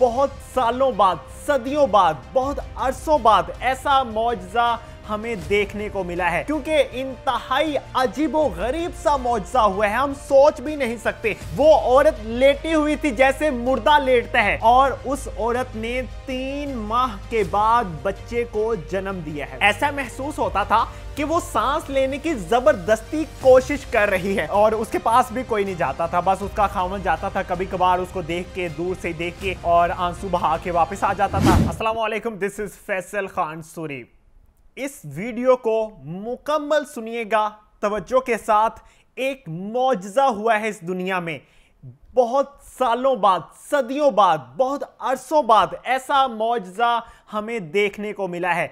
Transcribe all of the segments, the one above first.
बहुत सालों बाद सदियों बाद बहुत अरसों बाद ऐसा मुआवजा हमें देखने को मिला है क्योंकि इंतहाई अजीबो गरीब सा मुआवजा हुआ है हम सोच भी नहीं सकते वो औरत लेटी हुई थी जैसे मुर्दा लेटता है और उस औरत ने तीन माह के बाद बच्चे को जन्म दिया है ऐसा महसूस होता था कि वो सांस लेने की जबरदस्ती कोशिश कर रही है और उसके पास भी कोई नहीं जाता था बस उसका खामन जाता था कभी कभार उसको देख के दूर से देख के और आंसू बहा के वापस आ जाता था असला दिस इज फैसल खान सूरी इस वीडियो को मुकम्मल सुनिएगा तवज्जो के साथ एक मुआजा हुआ है इस दुनिया में बहुत सालों बाद सदियों बाद बहुत अरसों बाद ऐसा मुआजा हमें देखने को मिला है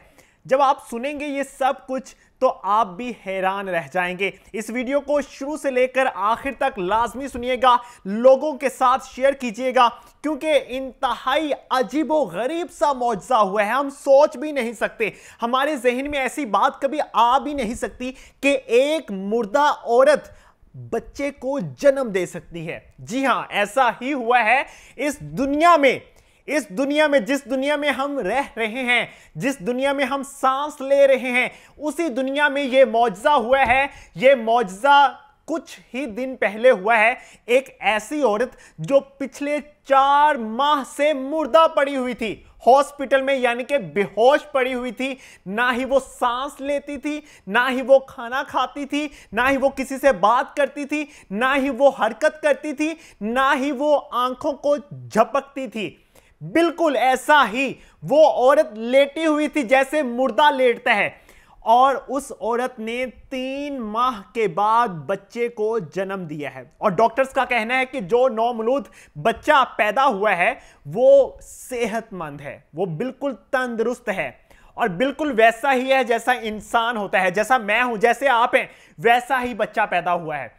जब आप सुनेंगे ये सब कुछ तो आप भी हैरान रह जाएंगे इस वीडियो को शुरू से लेकर आखिर तक लाजमी सुनिएगा लोगों के साथ शेयर कीजिएगा क्योंकि इंतहाई अजीब गरीब सा मुआवजा हुआ है हम सोच भी नहीं सकते हमारे जहन में ऐसी बात कभी आ भी नहीं सकती कि एक मुर्दा औरत बच्चे को जन्म दे सकती है जी हाँ ऐसा ही हुआ है इस दुनिया में इस दुनिया में जिस दुनिया में हम रह रहे हैं जिस दुनिया में हम सांस ले रहे हैं उसी दुनिया में ये मुआवजा हुआ है ये मुआवजा कुछ ही दिन पहले हुआ है एक ऐसी औरत जो पिछले चार माह से मुर्दा पड़ी हुई थी हॉस्पिटल में यानी कि बेहोश पड़ी हुई थी ना ही वो सांस लेती थी ना ही वो खाना खाती थी ना ही वो किसी से बात करती थी ना ही वो हरकत करती थी ना ही वो आंखों को झपकती थी बिल्कुल ऐसा ही वो औरत लेटी हुई थी जैसे मुर्दा लेटता है और उस औरत ने तीन माह के बाद बच्चे को जन्म दिया है और डॉक्टर्स का कहना है कि जो नौमलूद बच्चा पैदा हुआ है वो सेहतमंद है वो बिल्कुल तंदुरुस्त है और बिल्कुल वैसा ही है जैसा इंसान होता है जैसा मैं हूं जैसे आप हैं वैसा ही बच्चा पैदा हुआ है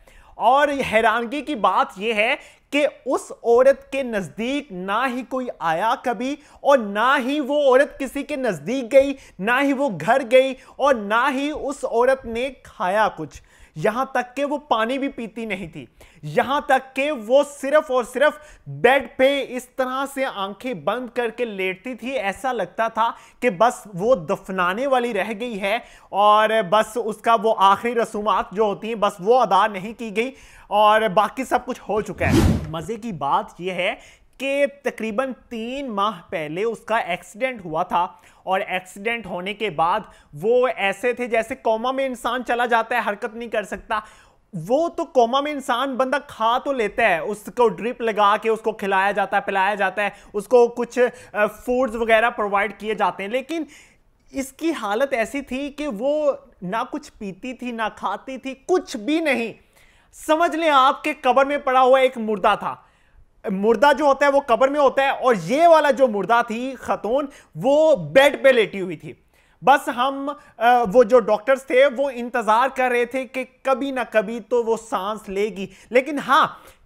और हैरानगी की बात यह है कि उस औरत के नज़दीक ना ही कोई आया कभी और ना ही वो औरत किसी के नज़दीक गई ना ही वो घर गई और ना ही उस औरत ने खाया कुछ यहां तक के वो पानी भी पीती नहीं थी यहां तक के वो सिर्फ और सिर्फ बेड पे इस तरह से आंखें बंद करके लेटती थी ऐसा लगता था कि बस वो दफनाने वाली रह गई है और बस उसका वो आखिरी रसूमात जो होती हैं बस वो अदा नहीं की गई और बाकी सब कुछ हो चुका है मज़े की बात यह है के तकरीबन तीन माह पहले उसका एक्सीडेंट हुआ था और एक्सीडेंट होने के बाद वो ऐसे थे जैसे कोमा में इंसान चला जाता है हरकत नहीं कर सकता वो तो कोमा में इंसान बंदा खा तो लेता है उसको ड्रिप लगा के उसको खिलाया जाता है पिलाया जाता है उसको कुछ फूड्स वगैरह प्रोवाइड किए जाते हैं लेकिन इसकी हालत ऐसी थी कि वो ना कुछ पीती थी ना खाती थी कुछ भी नहीं समझ लें आपके कबर में पड़ा हुआ एक मुर्दा था मुर्दा जो होता है वो कबर में होता है और ये वाला जो मुर्दा थी खतून वो बेड पे लेटी हुई थी बस हम वो जो डॉक्टर्स थे वो इंतज़ार कर रहे थे कि कभी ना कभी तो वो सांस लेगी लेकिन हाँ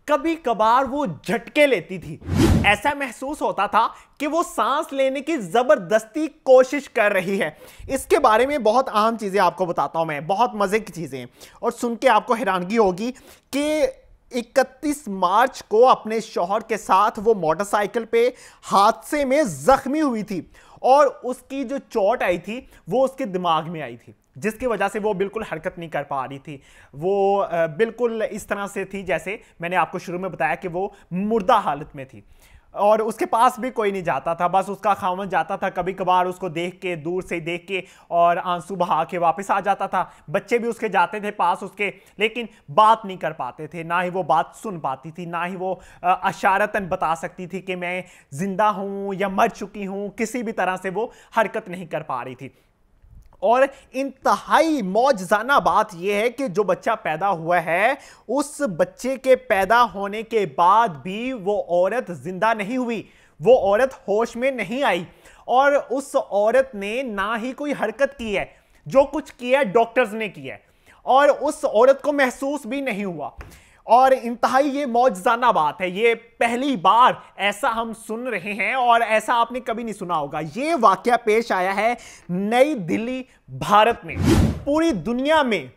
कभी कभार वो झटके लेती थी ऐसा महसूस होता था कि वो सांस लेने की ज़बरदस्ती कोशिश कर रही है इसके बारे में बहुत अहम चीज़ें आपको बताता हूँ मैं बहुत मज़े की चीज़ें और सुन के आपको हैरानगी होगी कि 31 मार्च को अपने शोहर के साथ वो मोटरसाइकिल पे हादसे में जख्मी हुई थी और उसकी जो चोट आई थी वो उसके दिमाग में आई थी जिसकी वजह से वो बिल्कुल हरकत नहीं कर पा रही थी वो बिल्कुल इस तरह से थी जैसे मैंने आपको शुरू में बताया कि वो मुर्दा हालत में थी और उसके पास भी कोई नहीं जाता था बस उसका खामन जाता था कभी कभार उसको देख के दूर से देख के और आंसू बहा के वापस आ जाता था बच्चे भी उसके जाते थे पास उसके लेकिन बात नहीं कर पाते थे ना ही वो बात सुन पाती थी ना ही वो अशारतन बता सकती थी कि मैं ज़िंदा हूँ या मर चुकी हूँ किसी भी तरह से वो हरकत नहीं कर पा रही थी और इंतहाई मौजाना बात यह है कि जो बच्चा पैदा हुआ है उस बच्चे के पैदा होने के बाद भी वो औरत जिंदा नहीं हुई वो औरत होश में नहीं आई और उस औरत ने ना ही कोई हरकत की है जो कुछ किया डॉक्टर्स ने किया और उस औरत को महसूस भी नहीं हुआ और इंतहाई ये मौजाना बात है ये पहली बार ऐसा हम सुन रहे हैं और ऐसा आपने कभी नहीं सुना होगा ये वाक्य पेश आया है नई दिल्ली भारत में पूरी दुनिया में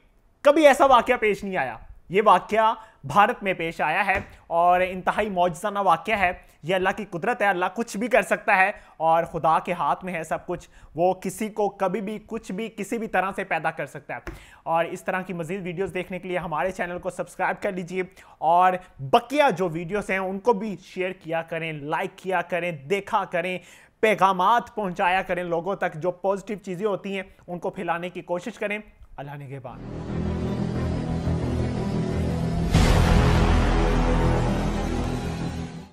कभी ऐसा वाक्य पेश नहीं आया ये वाक्य भारत में पेश आया है और इंतहाई मौजाना वाक़ है ये अल्लाह की कुदरत है अल्लाह कुछ भी कर सकता है और खुदा के हाथ में है सब कुछ वो किसी को कभी भी कुछ भी किसी भी तरह से पैदा कर सकता है और इस तरह की मज़ीद वीडियोस देखने के लिए हमारे चैनल को सब्सक्राइब कर लीजिए और बकिया जो वीडियोस हैं उनको भी शेयर किया करें लाइक किया करें देखा करें पैगाम पहुँचाया करें लोगों तक जो पॉजिटिव चीज़ें होती हैं उनको फैलाने की कोशिश करें अल्लाह ने के बाद